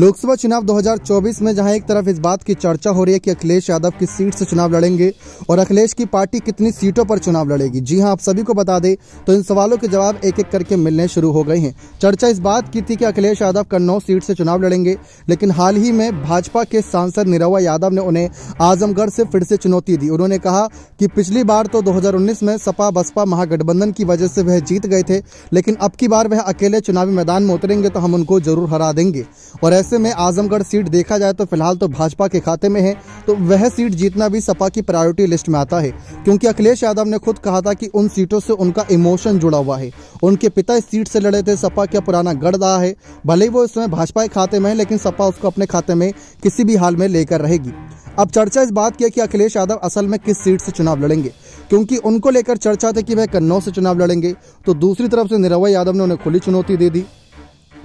लोकसभा चुनाव 2024 में जहां एक तरफ इस बात की चर्चा हो रही है कि अखिलेश यादव किस सीट से चुनाव लड़ेंगे और अखिलेश की पार्टी कितनी सीटों पर चुनाव लड़ेगी जी हां आप सभी को बता दें तो इन सवालों के जवाब एक एक करके मिलने शुरू हो गए हैं चर्चा इस बात की थी कि अखिलेश यादव कन्नौ सीट से चुनाव लड़ेंगे लेकिन हाल ही में भाजपा के सांसद निरवा यादव ने उन्हें आजमगढ़ से फिर से चुनौती दी उन्होंने कहा कि पिछली बार तो दो में सपा बसपा महागठबंधन की वजह से वह जीत गए थे लेकिन अब की बार वह अकेले चुनावी मैदान में उतरेंगे तो हम उनको जरूर हरा देंगे और ऐसे में आजमगढ़ सीट देखा जाए तो फिलहाल तो भाजपा के खाते में है तो वह सीट जीतना भी सपा की प्रायोरिटी लिस्ट में आता है क्योंकि अखिलेश यादव ने खुद कहा था कि उन सीटों से उनका इमोशन जुड़ा हुआ है उनके पिता इस सीट से लड़े थे सपा का पुराना गढ़ रहा है भले ही वो समय भाजपा के खाते में है लेकिन सपा उसको अपने खाते में किसी भी हाल में लेकर रहेगी अब चर्चा इस बात की है कि अखिलेश यादव असल में किस सीट से चुनाव लड़ेंगे क्योंकि उनको लेकर चर्चा थी कि वह कन्नौज से चुनाव लड़ेंगे तो दूसरी तरफ से निरवय यादव ने उन्हें खुली चुनौती दे दी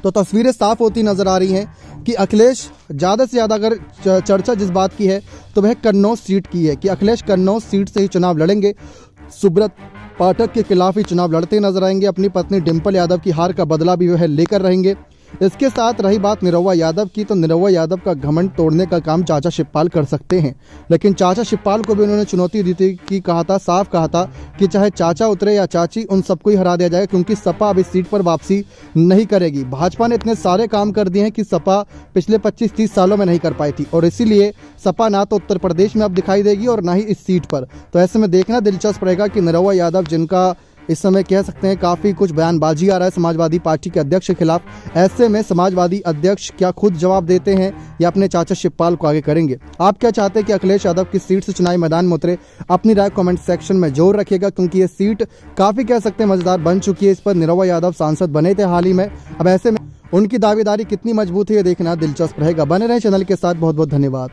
तो तस्वीरें साफ होती नजर आ रही हैं कि अखिलेश ज़्यादा से ज़्यादा अगर चर्चा जिस बात की है तो वह कन्नौज सीट की है कि अखिलेश कन्नौज सीट से ही चुनाव लड़ेंगे सुब्रत पाठक के खिलाफ ही चुनाव लड़ते नजर आएंगे अपनी पत्नी डिम्पल यादव की हार का बदला भी वह लेकर रहेंगे इसके साथ रही बात निरौवा यादव की तो निरौवा यादव का घमंड तोड़ने का काम चाचा शिवपाल कर सकते हैं लेकिन चाचा शिवपाल को भी उन्होंने चुनौती दी थी कि कहा था साफ कहा था कि चाहे चाचा उतरे या चाची उन सबको ही हरा दिया जाएगा क्योंकि सपा अब इस सीट पर वापसी नहीं करेगी भाजपा ने इतने सारे काम कर दिए हैं कि सपा पिछले पच्चीस तीस सालों में नहीं कर पाई थी और इसीलिए सपा ना तो उत्तर प्रदेश में अब दिखाई देगी और ना ही इस सीट पर तो ऐसे में देखना दिलचस्प रहेगा कि नरौवा यादव जिनका इस समय कह सकते हैं काफ़ी कुछ बयानबाजी आ रहा है समाजवादी पार्टी के अध्यक्ष के खिलाफ ऐसे में समाजवादी अध्यक्ष क्या खुद जवाब देते हैं या अपने चाचा शिवपाल को आगे करेंगे आप क्या चाहते हैं कि अखिलेश यादव की सीट से चुनावी मैदान में उतरे अपनी राय कमेंट सेक्शन में जोर रखिएगा क्योंकि ये सीट काफ़ी कह सकते हैं मजेदार बन चुकी है इस पर निरवा यादव सांसद बने थे हाल ही में अब ऐसे में उनकी दावेदारी कितनी मजबूत है ये देखना दिलचस्प रहेगा बने रहे चैनल के साथ बहुत बहुत धन्यवाद